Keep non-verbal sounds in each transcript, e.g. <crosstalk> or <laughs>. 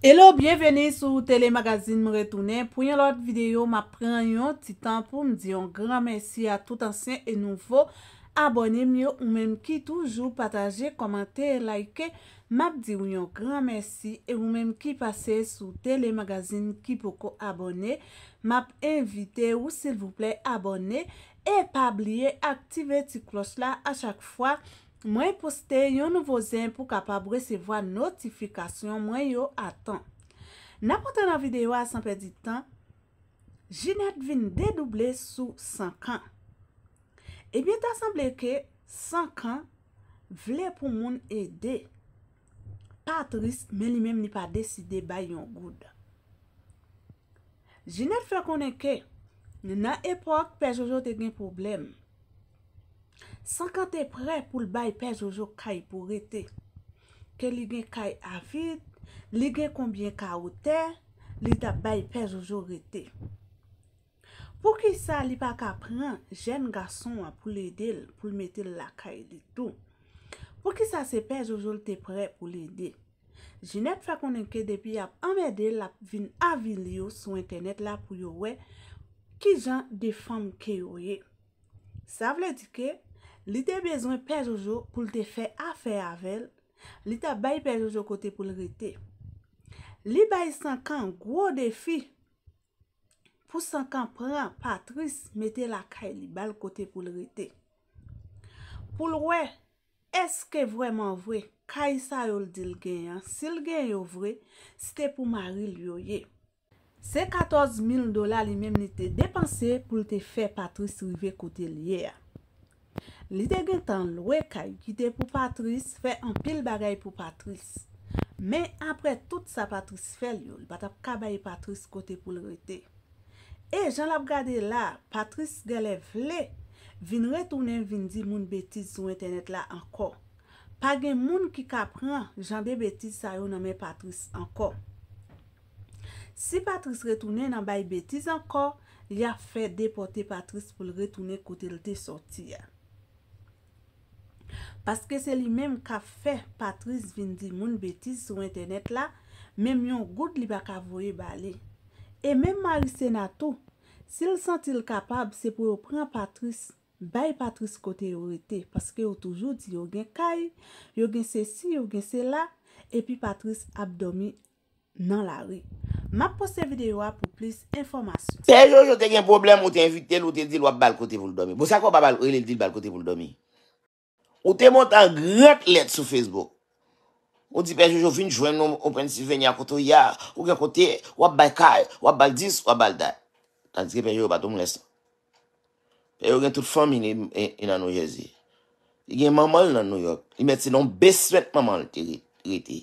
Hello, bienveni sou telemagazine mou retounen. Pou yon lot videyo, ma pren yon ti tan pou mdi yon gran mersi a tout ansyen e nouvo. Abone myo ou menm ki toujou pataje, komante, like. Map di yon gran mersi e ou menm ki pase sou telemagazine ki poko abone. Map invite ou sil vouple abone. E pa bliye, aktive ti klos la a chak fwa. Mwen poste yon nouvo zem pou kapab resevo a notifikasyon mwen yo atan. Na pote nan videyo a sanpe di tan, Jinette vin dedouble sou 5 an. Ebyen ta sanble ke 5 an vle pou moun ede. Patris men li menm ni pa deside bay yon goud. Jinette fe konen ke, nan epok pe Jojo te gen probleme. Sankan te pre pou l bay pe jojo kay pou rete. Ke li gen kay avit, li gen konbyen ka ote, li da bay pe jojo rete. Pou ki sa li pa kapren, jen gason a pou l edel pou l metel la kay di tou. Pou ki sa se pe jojo l te pre pou l edel. Jinet fwa konen ke depi ap amede la vin avil yo sou internet la pou yo we. Ki jan de fam ke yo we. Sa vle di ke? Li te bezon pejoujou pou li te fe afe avel, li te bay pejoujou kote pou li rete. Li bay sankan, gwo defi, pou sankan preman Patrice, mette la kay li bal kote pou li rete. Pou lwe, eske vweman vwe, kay sa yo ldi lgenyan, si lgenyo vwe, se te pou maril yoye. Se 14000 dola li mem li te depanse pou li te fe Patrice rive kote lyea. Li de gen tan lwe kay gite pou Patrice, fe an pil bagay pou Patrice. Men apre tout sa Patrice fel yon, batap ka bay Patrice kote pou l rete. E, jan lap gade la, Patrice gale vle, vin retounen vin di moun betis zon internet la anko. Page moun ki kapran, jan de betis a yo name Patrice anko. Si Patrice retounen nan bay betis anko, li a fe depote Patrice pou l retounen kote l de soti ya. Paske se li menm ka fe Patrice vin di moun betis sou internet la, menm yon gout li baka voye bale. E menm Mary Senato, se li sentil kapab, se pou yo pren Patrice, bay Patrice kote yon rete, paske yo toujou di yo gen kay, yo gen se si, yo gen se la, epi Patrice ap dome nan la re. Ma poste videyo a pou plis informasyon. Se yo yo te gen problem, yo te invite, yo te dil wap bal kote voul dome. Bo sa kon pa bal kote voul dome? Ou te montan gret let sou Facebook. Ou di pejouj ou vin jwen nou mwen kompensi venya koto ya. Ou gen kote wap bay kaj, wap bal dis, wap bal day. Tansi gen pejouj ou batou mwen sen. E ou gen tout fom ina Nou Yezi. I gen mamal nan Nou Yezi. I met se non besmet mamal ti rete.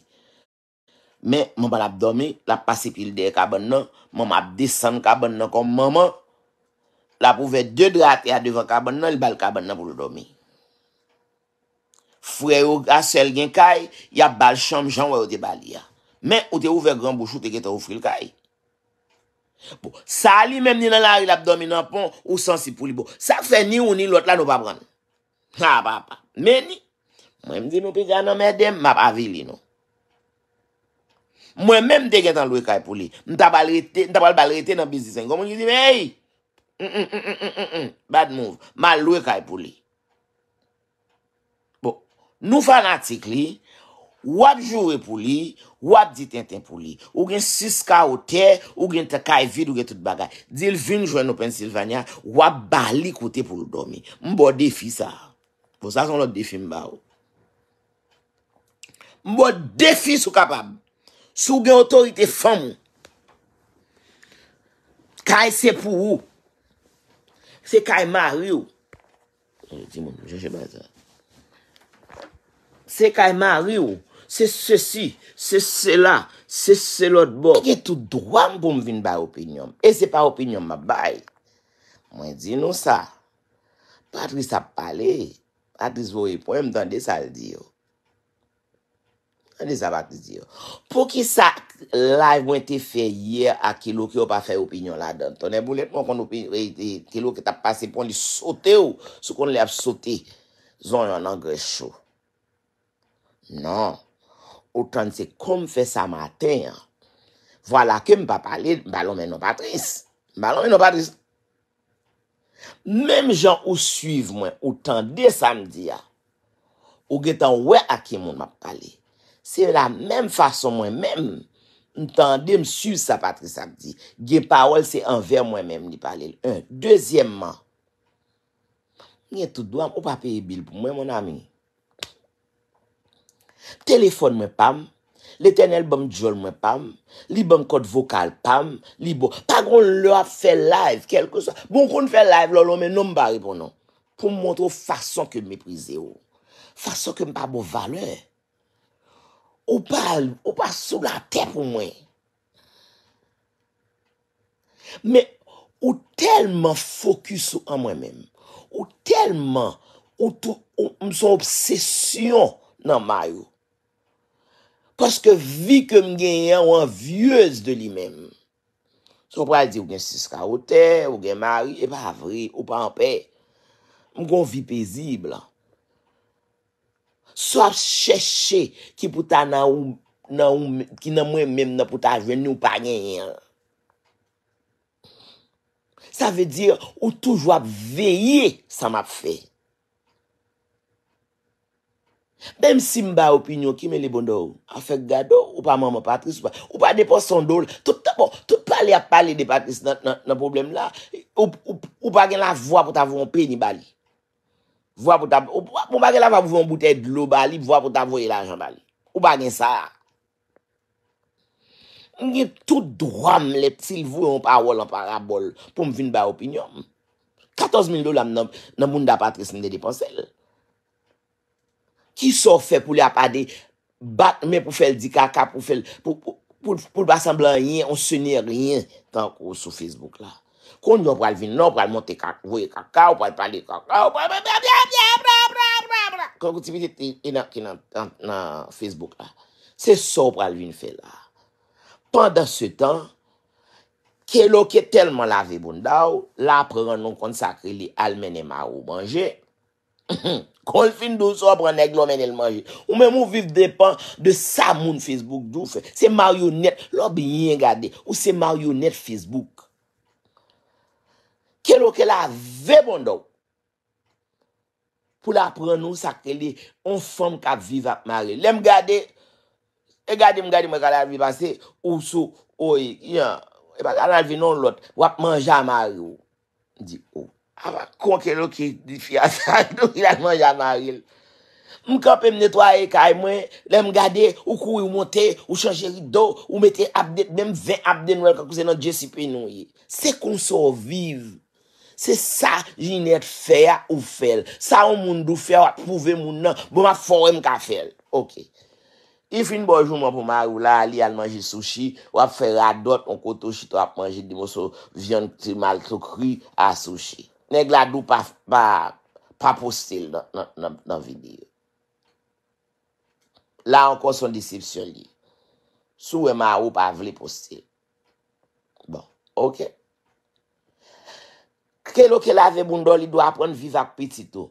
Men mwen bal ap domi, la pase pil dey kabon nan. Mwen mal ap disan kabon nan kon mwen man. La pouve dey dra tey adevan kabon nan, li bal kabon nan pou lou domi. Frè yo asel gen kay, ya bal chanm jan wè yo te bali ya. Men, yo te ouve gran bouchou te gete ou fril kay. Bo, sa li menm ni nan la rilabdomi nan pon, ou san si puli bo. Sa fè ni ou ni, lot la nou pa bran. Ha, pa, pa. Meni, menm di nou pi gana mè dem, ma pa vili nou. Menm menm te gete an louye kay puli. Nta bal rete, nta bal bal rete nan bizisyen. Komon yi zi, mey! Mm, mm, mm, mm, mm, mm, mm. Bad move. Ma louye kay puli. Nou fanatik li, wap jure pou li, wap ditenten pou li. Ou gen siska ou te, ou gen tekay e vide ou gen tout bagay. Dil vin jouen nou Pensilvanya, wap balik ou te pou yu domi. Mbo defi sa. Kwa sa son lò defi mba ou. Mbo defi sou kapab. Sou gen otorite fam ou. Kay e se pou ou. Se kay ma wiu. Jè jè bè zè. Se ka e marri ou, se se si, se se la, se se lot bo. Eke tout drwa m pou m vin ba opinyon. E se pa opinyon ma bay. Mwen di nou sa. Patris ap pale. Patris vowe pou m dande sa ldi ou. Dande sa patris di ou. Pou ki sa la mwen te fe ye akilou ki ou pa fe opinyon la dante. Ne bou let mwen kon opinyon e, e, ki ou ki ta pase pou m li sote ou. Sou kon li ap sote zon yon an grechou. Nan, non. non non ou tan se kom fe sa maten, wala ke m pa pale, balon men nou patris. Balon men nou patris. Mem jan ou suive mwen, ou tan de samdi ya, ou ge tan we ake moun map pale, se la mem fason mwen, mem, m tan de m suive sa patris sabdi, ge paol se anver mwen men m di pale. Un, deuxyèmman, mwen tou doan m ou papeye bil pou mwen moun amini. Telefon mwen pam, le tenel bom djol mwen pam, li bom kod vokal pam, li bo, pa goun lua fe live, kelke so, bon goun fe live lolo, men non mba reponon, pou mwontro fason ke mweprize ou, fason ke mpa bo vale, ou pa sou la tep mwen. Men, ou telman fokus ou an mwen men, ou telman, ou mson obsesyon nan mayou, Koske vi kem genyen ou an viez de li menm. Sou pra di ou gen sis ka ote, ou gen mari, e pa avri, ou pa an pe. Mwen kon vi pezib la. Sou ap cheshe ki pou ta nan ou, nan ou, ki nan mwen menm nan pou ta ven nou pa genyen. Sa ve dir ou touj wap veye sa map fey. Dem si mba opinyon ki me li bon do ou, a fek gado ou pa maman Patrice ou pa deponson do ou, tout ta bon, tout pale a pale de Patrice nan problem la, ou pa gen la vwa pou ta vwen pe ni bali. Vwa pou ta vwen, ou pa gen la vwen boutè dlo bali, vwa pou ta vwen el anjan bali. Ou pa gen sa. Nye tout drame lep sil vwe an pa wol an pa rabol, pou mvin ba opinyon. 14.000 do lam nan munda Patrice mde deponsen lè. Ki sou fe pou li apade bat men pou fel di kaka pou basan blan yin. On sene rin tenkou sou Facebook la. Kon nou pralvin nou pralvonte voye kaka ou pralvonde kaka ou pralvonde bia bia pralva pralva pralva. Kon kouti piti e nan Facebook la. Se sou pralvin fe la. Pandan se tan, ke lo ke telman la ve bondaw, la pre ran nou konsakri li almen e marou banje. <clears throat> Kon fin do sobran neg lomen el manje. Ou men mou viv depan de sa moun Facebook djou fe. Se marionet lò bi yin gade. Ou se marionet Facebook. Kelo ke la ve bondou. Pou la pren nou sa ke li. On fom kap viv ap mare. Le m gade. E gade m gade mwen kalalvi. Pase ou sou. Ou yi. Yon. E bakalalvi non lot. Wap manja mare ou. Di ou. Oh. Awa, konke loke di fya sa, <laughs> nou yalman janan ril. Mwen kape m netwaye ka e mwen, le m gade, ou kou yu monte, ou chanje yi do, ou mete apdet, nem 20 apdet nou el kakouze nan dje sipi nou ye. Se konso vive, se sa jine et feya ou fel. Sa ou moun do feya, wap pouve moun nan, mwen ma fon wè m ka fel. Ok. Ifin bonjou mwen pou m a rou la li almanje sushi, wap feya adot, mwen koto chito apmanje di moun so vyan tri mal chokri a sushi. Nè gladou pa postil nan videyo. La ankon son disip syo li. Sou e ma ou pa vle postil. Bon, ok. Kelo ke la ve bundo li do apren vivak pitito.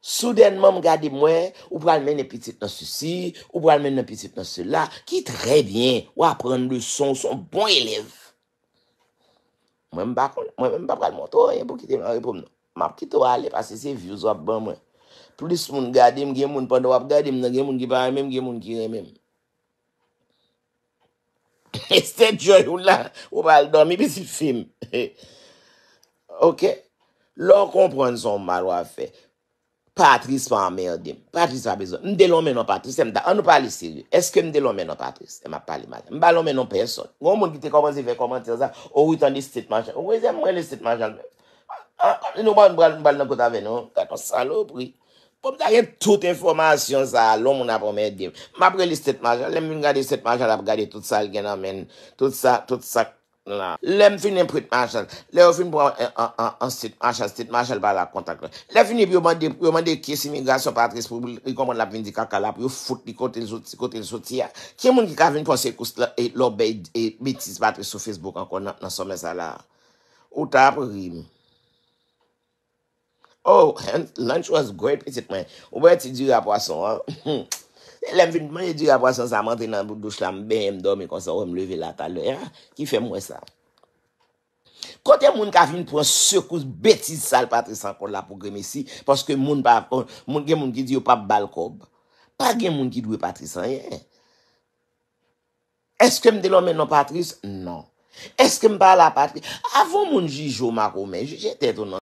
Soudènman m gadi mwen, ou pral men ne pitit nan syo si, ou pral men ne pitit nan syo la, ki trè bien ou apren luson son bon elev. Mwen mwen pa pral motoyen pou kiti men a repom nou. Mwen ap kiti wale pa se se views wap ban mwen. Prodis moun gadim gen moun pand wap gadim nan gen moun gipan men gen moun gire men. Este joy wala ou bal do mi bisi film. <laughs> Ok. Lò kompran son mal wafè. Patris pa amè yò dim. Patris pa bezon. Mde lò menon Patris. An ah, nou pali siri. Eske mde lò menon Patris. Mba lò menon person. Wè moun ki te komanzi fè komanzi yò zan. Ou wè tan di stit manjan. Ou wè zè mwen stit manjan. An komzi nou ban nan kouta venon. Gat nan salopri. Poum zayen tout informasyon zan. Lò moun apomè dim. Mba bre li stit manjan. Lè mwen gade stit manjan. Lè mwen gade tout sal gen amè. Tout sal gen amè. La, lem finen prit mashal, le ou fin pou an, an, an, an, stit mashal, stit mashal ba la kontak lè. Le finen pi ou mande, pi ou mande kes imigrasyon patris pou yon komon la pindi kakalap, yon foute di kote l soti, kote l soti ya. Kye moun ki kavin konse kous la, e, lò bej, e, betis patris sou Facebook an kon nan somen sa la. Ou ta ap rim. Ou, oh, hen, lunch was great petit men. Ou bej ti dure ap wason, an. Hmm, hmm. Lèm vin, mwen yè e di apwa san sa mantè nan boudou chlam, bè yèm do, mè konsa wèm leve la talè, ki fè mwen sa. Kote moun ka vin pou an sèkous bètis sal patrisan kon la pou gèmè si, poske moun gen moun ki di yo pap balkob. Pa gen moun ki dwe patrisan, yè. Eske m de lò mè nan patris? Non. non. Eske m pa la patris? Avon moun ji jo mako mè, jè tè ton nan.